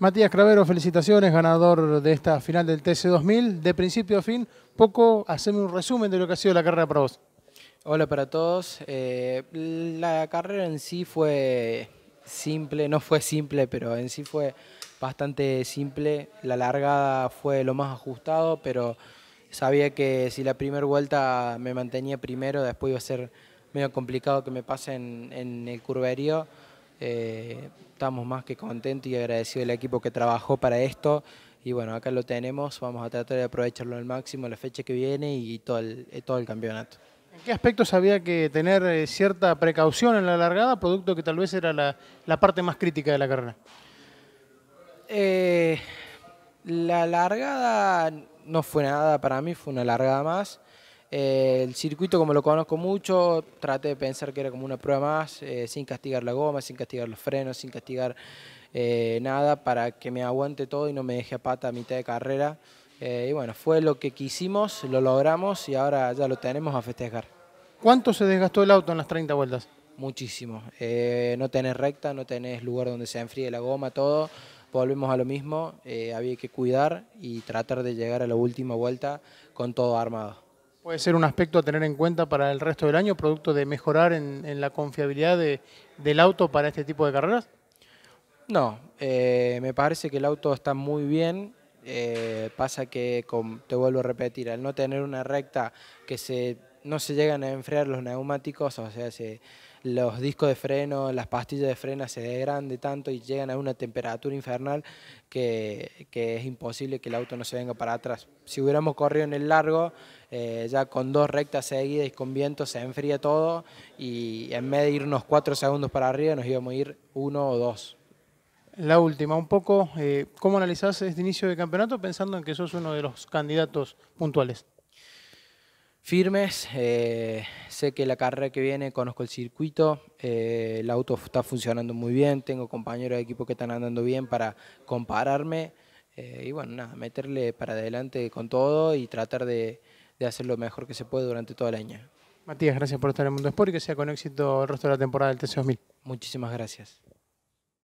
Matías Cravero, felicitaciones, ganador de esta final del TC2000. De principio a fin, poco, haceme un resumen de lo que ha sido la carrera para vos. Hola para todos. Eh, la carrera en sí fue simple, no fue simple, pero en sí fue bastante simple. La largada fue lo más ajustado, pero sabía que si la primera vuelta me mantenía primero, después iba a ser medio complicado que me pasen en, el curverío eh, estamos más que contentos y agradecidos del equipo que trabajó para esto. Y bueno, acá lo tenemos, vamos a tratar de aprovecharlo al máximo la fecha que viene y todo el, eh, todo el campeonato. ¿En qué aspectos había que tener eh, cierta precaución en la largada, producto que tal vez era la, la parte más crítica de la carrera? la largada no fue nada para mí, fue una largada más el circuito, como lo conozco mucho, traté de pensar que era como una prueba más, eh, sin castigar la goma, sin castigar los frenos, sin castigar eh, nada, para que me aguante todo y no me deje a pata a mitad de carrera. Eh, y bueno, fue lo que quisimos, lo logramos y ahora ya lo tenemos a festejar. ¿Cuánto se desgastó el auto en las 30 vueltas? Muchísimo. no tenés recta, no tenés lugar donde se enfríe la goma, todo. Volvemos a lo mismo, había que cuidar y tratar de llegar a la última vuelta con todo armado. Puede ser un aspecto a tener en cuenta para el resto del año, producto de mejorar en, la confiabilidad del auto para este tipo de carreras. No, eh, me parece que el auto está muy bien. Eh, pasa que, te vuelvo a repetir, al no tener una recta que se no se llegan a enfriar los neumáticos, o sea, se, los discos de freno, las pastillas de freno se degradan de tanto y llegan a una temperatura infernal que, es imposible que el auto no se venga para atrás. Si hubiéramos corrido en el largo, eh, ya con dos rectas seguidas y con viento se enfría todo y en vez de irnos cuatro segundos para arriba nos íbamos a ir uno o dos. La última, un poco, eh, ¿cómo analizás este inicio de campeonato pensando en que sos uno de los candidatos puntuales? firmes. Eh, sé que la carrera que viene conozco el circuito, eh, el auto está funcionando muy bien, tengo compañeros de equipo que están andando bien para compararme eh, y bueno, nada, meterle para adelante con todo y tratar de, de, hacer lo mejor que se puede durante toda la año. Matías, gracias por estar en Mundo Sport y que sea con éxito el resto de la temporada del TC2000. Muchísimas gracias.